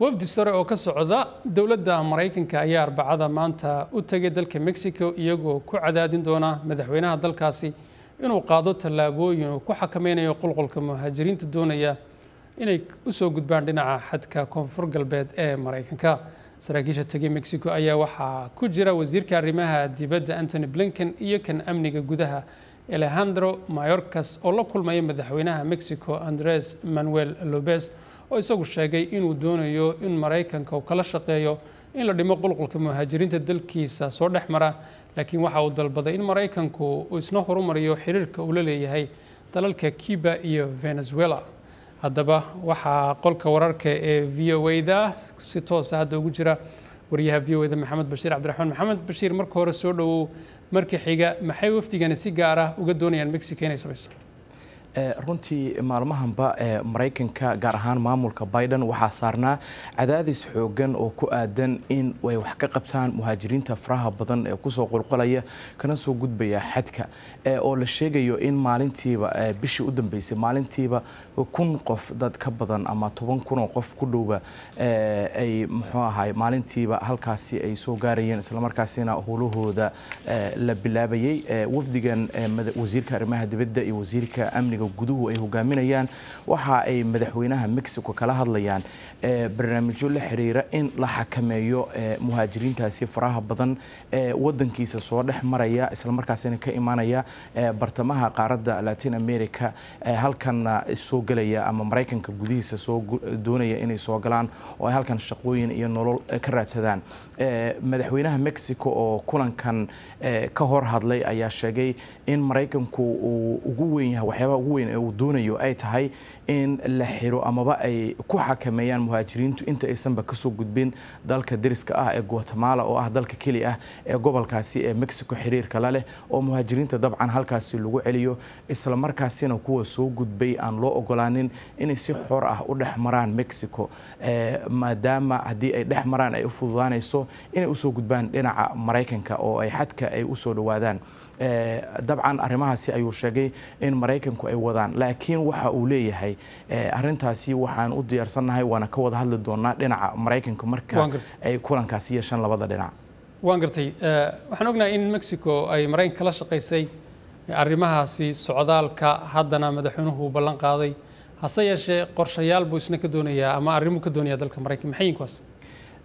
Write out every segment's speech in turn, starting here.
wafdi sare oo ka socda dowladda maraykanka ayaa arbacada maanta u tegay dalka mexico iyagoo ku cadaadin doona madaxweynaha dalkaasi inuu qaado tallaabooyin uu ku xakameynayo qulqulka muhaajiriinta doonaya inay usoo gudbaan dhinaca xadka koonfur galbeed ee maraykanka saraakiisha tegay mexico ayaa waxaa ku jira wasiirka arrimaha dibadda antony blinken iyo kan amniga gudaha alejandro mayorcas oo la kulmaya madaxweynaha mexico andres manuel lobes oo isagu sheegay inuu doonayo in maraykanka uu kala shaqeeyo in la dhimo qulqulka muhaajiriinta dalkiisa soo dhex mara laakiin waxa uu dalbaday in maraykanku uu isna horumariyo xiriirka uu la leeyahay dalalka cuba iyo venezuela haddaba waxaa qolka wararka ee v o da si toosa ah hadda ugu jira wariyaha v o da maxamed bashiir cabdiraxmaan maxamed bashiir marka hore soo dhowow marka xiga maxay wafdigani si gaar ah uga doonayaan mexica inay samayso Eh, runtii maalmahanba ee eh, maraykanka gaar ahaan maamulka biden waxaa saarnaa cadaadis xoogan oo ku aadan in ay wax ka qabtaan muhaajiriinta faraha badan ee kusoo qulqolaya kana soo gudbaya xadka eh, oo la sheegayo in maalintiiba bishii u dambeysay maalintiiba kun qof dad ka badan ama toban kun qof ku dhowba ay muxuu ahay maalintiiba halkaasi ay soo gaarayeen islamarkaasina howlahooda la bilaabayay wafdigan wasiirka arrimaha dibadda iyo wasiirka amniga amniga guduhu ay hogaaminayaan waxa ay madaxweynaha mexico kala hadlayaan barnaamijyo la xiriira in la xakameeyo muhaajiriintaasi faraha badan ee wadankiisa soo dhex maraya islamarkaasina ka imaanaya bartamaha qaaradda latin america halkanna soo gelaya ama maraykanka gudihiisa soo doonaya inay soo galaan oo ay halkan shaqooyin iyo nolol ka raadsadaan madaxweynaha mexico oo kulankan ka hor hadlay ayaa sheegay in maraykanku uu ugu weyn yahay waxyaabaha weyn ee uu doonayo ay tahay in la xiro amaba ay ku xakameeyaan muhaajiriintu inta aysanba kasoo gudbin dalka deriska ah ee guatemala oo ah dalka keli ah ee gobolkaasi ee mexico xiriirka la leh oo muhaajiriinta dabcan halkaasi lagu celiyo islamarkaasina kuwa soo gudbay aan loo ogolaanin inay si xor ah u dhex maraan mexico eh, maadaama haddii ay dhex maraan ay u fududaanayso inay usoo gudbaan dhinaca maraykanka oo ay xadka ay usoo dhawaadaan Eh, dabcan arimahaasi ayuu sheegay in maraykanku ay wadaan laakiin waxa uu leeyahay eh, arintaasi waxaan u diyaarsannahay waana ka wada hadli doonaa dhinaca maraykanka marka ay kulankaasi yeeshaan labada dhinac waan gartay eh, waxaan ognahay in mexico ay maraykanka kala shaqaysay arrimahaasi socdaalka haddana madaxweynuhu ballan qaaday hase yeeshee qorshayaal buu isna ka doonayaa ama arrimuu ka doonayaa dalka maraykan maxay yinkuwaas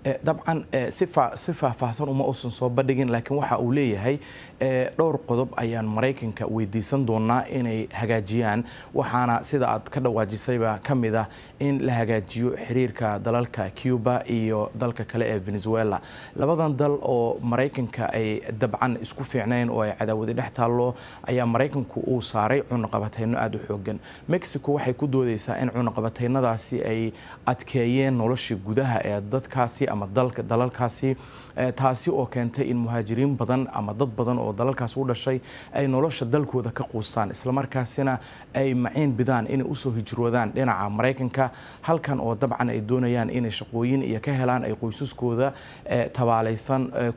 Eh, dabcan eh, si faahfaahsan uma usan soo bandhigin laakiin waxa uu leeyahay eh, dhowr qodob ayaan maraykanka weydiisan doonaa inay hagaajiyaan waxaana sida aad ka dhawaajisayba ka mid ah in la hagaajiyo xiriirka dalalka cuba iyo dalka kale ee venezuela labadan dal oo maraykanka ay dabcan isku fiicnayn oo ay cadaawadi dhex taallo ayaa maraykanku uu saaray cunaqabateyno aada u xoogan mexico waxay ku doodaysaa in cunaqabateynadaasi ay adkeeyeen nolosha gudaha ee dadkaasi ama dalalkaasi eh, taasi oo keentay in muhaajiriin badan ama dad badan oo dalalkaas u dhashay ay nolosha dalkooda ka quustaan islamarkaasina ay maciin bidaan inay usoo hijroodaan dhinaca maraykanka halkan oo dabcan ay doonayaan inay shaqooyin iyo ka helaan ay qoysaskooda eh, tabaalaysan eh,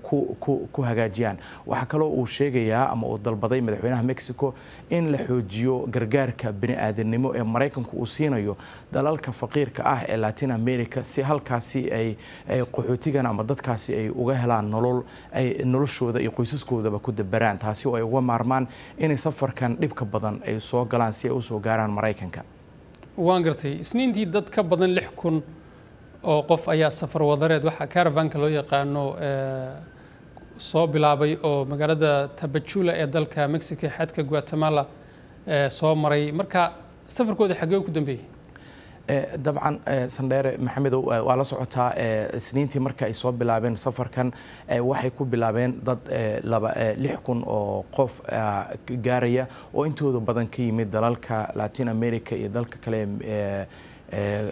ku hagaajiyaan waxaa kaloo uu sheegayaa ama uu dalbaday madaxweynaha mexico in la xoojiyo gargaarka bini'aadanimo ee maraykanku uu siinayo dalalka faqiirka ah ee latin america si halkaasi ay qaxootigan ama dadkaasi ay uga helaan nolol ay noloshooda iyo qoysaskoodaba ku dabaraan taasi oo ay uga maarmaan inay safarkan dhibka badan ay soo galaan si ay usoo gaaraan maraykanka waan gartay isniintii dad ka badan lix kun oo qof ayaa safar wadareed waxaa caravanka loo yaqaano eh, soo bilaabay oo magaalada tabajula ee dalka mexico xadka guatemala eh, soo maray marka safarkooda xaggee ku dambeeyey Eh, dabcan eh, sandheere eh, maxamedow waa la socotaa isniintii marka ay soo bilaabeen safarkan waxay ku bilaabeen dad lix kun oo qof gaaraya oo intooda badan ka yimid dalalka latin america iyo dalka kale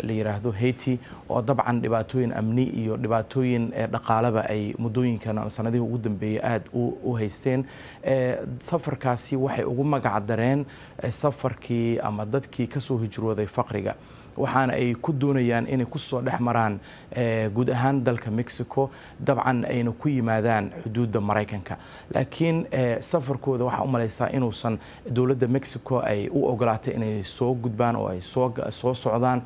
la yiraahdo hayti oo dabcan dhibaatooyin amni iyo dhibaatooyin dhaqaalaba ay muddooyinkan sanadihii ugu dambeeyey aada u haysteen safarkaasi waxay ugu magacdareen safarkii ama dadkii kasoo hijrooday faqriga waxaana ay ku doonayaan inay kusoo dhex maraan eh, guud ahaan dalka mexico dabcan ayna ku yimaadaan xuduudda maraykanka laakiin eh, safarkooda waxaa u malaysaa inuusan dowladda mexico ay u ogolaatay inay soo gudbaan oo ay soo socdaan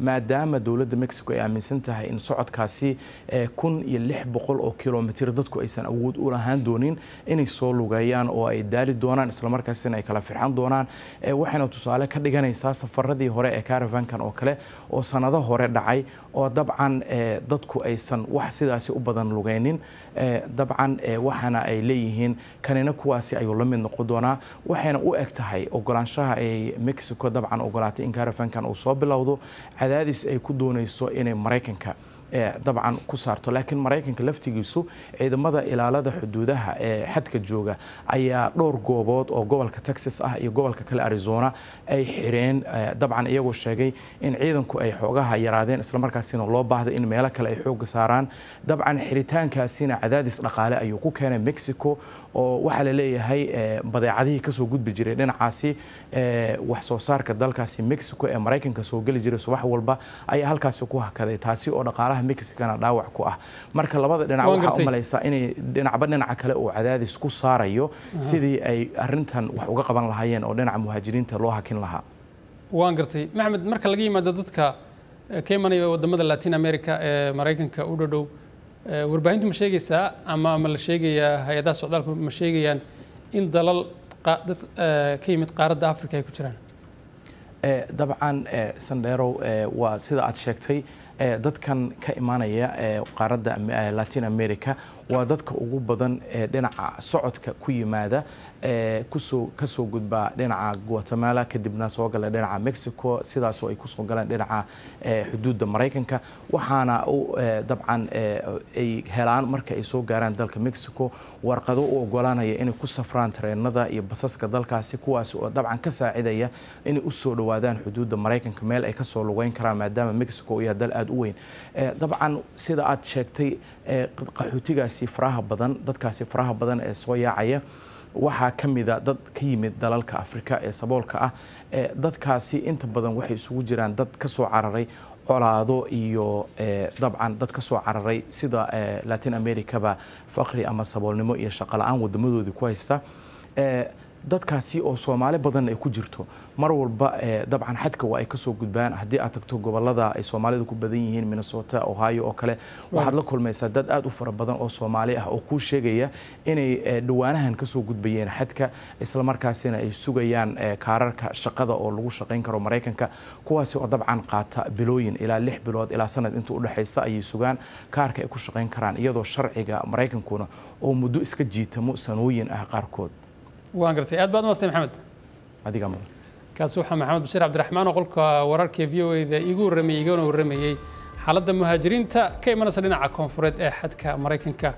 maadaama dowlada mexico ay aaminsan tahay in socodkaasi eh, kun iyo lix boqol oo kilomitr dadku aysan awood u lahaan doonin inay soo lugeeyaan oo ay daali doonaan islamarkaasina ay kala firxan doonaan eh, waxayna tusaale ka dhiganaysaa safaradii hore ee caravankan oo kale oo sanado hore dhacay oo dabcan eh, dadku aysan wax sidaasi u badan lugeynin dabcan waxaana ay leeyihiin kanina kuwaasi ayuu lamid mid doonaa waxayna u eg tahay ogolaanshaha ay mexico dabcan ogolaatay in caravankan uu soo bilowdo cadaadis ay ku doonayso inay maraykanka dabcan ku saarto laakiin maraykanka laftigiisu ciidamada ilaalada xuduudaha ee xadka jooga ayaa dhowr goobood oo gobolka texas ah iyo gobolka kale arizona ay xireen dabcan iyagoo sheegay in ciidanku ay xoogaha yaraadeen islamarkaasina loo baahday in meelo kale ay xooga saaraan dabcan xiritaankaasina cadaadis dhaqaale ayuu ku keenay mexico oo waxaa la leeyahay badeecadihii kasoo gudbi jiray dhinacaasi wax soo saarka dalkaasi mexico ee maraykanka soo geli jiray subax walba ayaa halkaasi ku hakaday taasi oo dhaqaalaha mexicana dhaawac ku ah marka labada dhinac waxaa u inay dhinacba dhinaca kale uu cadaadis ku saarayo sidii ay arintan wax uga qaban lahaayeen oo dhinaca muhaajiriinta loo hakin lahaa waan gartay maxmed marka laga yimaado dadka ka eh, imanaya wadamada latin america ee eh, maraykanka u dhadhow eh, warbaahintu ma sheegaysaa ama ma la sheegayaa hay-adaha socdaalku ma sheegayaan in dalal dad ka yimid qaaradda africa ay ku jiraan dabcan sandheerow waa sida aad sheegtay dadkan ka imaanaya qaaradda latin america waa dadka ugu badan ee dhinaca socodka ku yimaada kusoo kasoo gudbaa dhinaca guatemala kadibna soo gala dhinaca mexico sidaasoo ay kusoo galeen dhinaca xuduudda maraykanka waxaana dabcan ay helaan marka ay soo gaaraan dalka mexico warqado u ogolaanaya inay ku safraan tareenada iyo basaska dalkaasi kuwaas oo dabcan ka saacidaya inay usoo dhawaadaan xuduudda maraykanka meel ay kasoo lugeyn karaan maadaama mexico yahay dal aad u weyn eh, dabcan sida aad sheegtay eh, qaxootigaasi faraha badan dadkaasi faraha badan ee soo yaacaya waxaa ka mida ah dad ka yimid dalalka afrika ee saboolka ah eh, dadkaasi inta badan waxay isugu jiraan dad kasoo cararay colaado iyo dabcan dad kasoo cararay sida latin americaba faqri ama saboolnimo iyo shaqola aan wadamadoodii ku haysta dadkaasi oo soomaali badan ay ku jirto mar walba eh, dabcan xadka waa ay kasoo gudbaan haddii aad tagto gobolada ay soomaalida ku badan yihiin minnesota ohio oo kale waxaad la kulmaysaa dad aad u fara badan oo soomaali ah oo kuu sheegaya inay eh, dhawaanahan kasoo gudbayeen xadka islamarkaasina ay sugayaan eh, kaararka shaqada oo lagu shaqayn karo maraykanka kuwaasi oo dabcan qaata bilooyin ilaa lix bilood ilaa sanad inta udhexaysa ayay sugaan kaarka ay ku shaqayn karaan iyadoo sharciga maraykankuna oo muddo iska jiitamo sanooyin ah qaarkood waan gartay aad baad umastay maxamed adiga mudan kaasi waxaa maxamed bashir cabdiraxmaan oo qolka wararka v o da iigu warramayey igana warramayey xaaladda muhaajiriinta ka imanaysa dhinaca koonfureed ee xadka maraykanka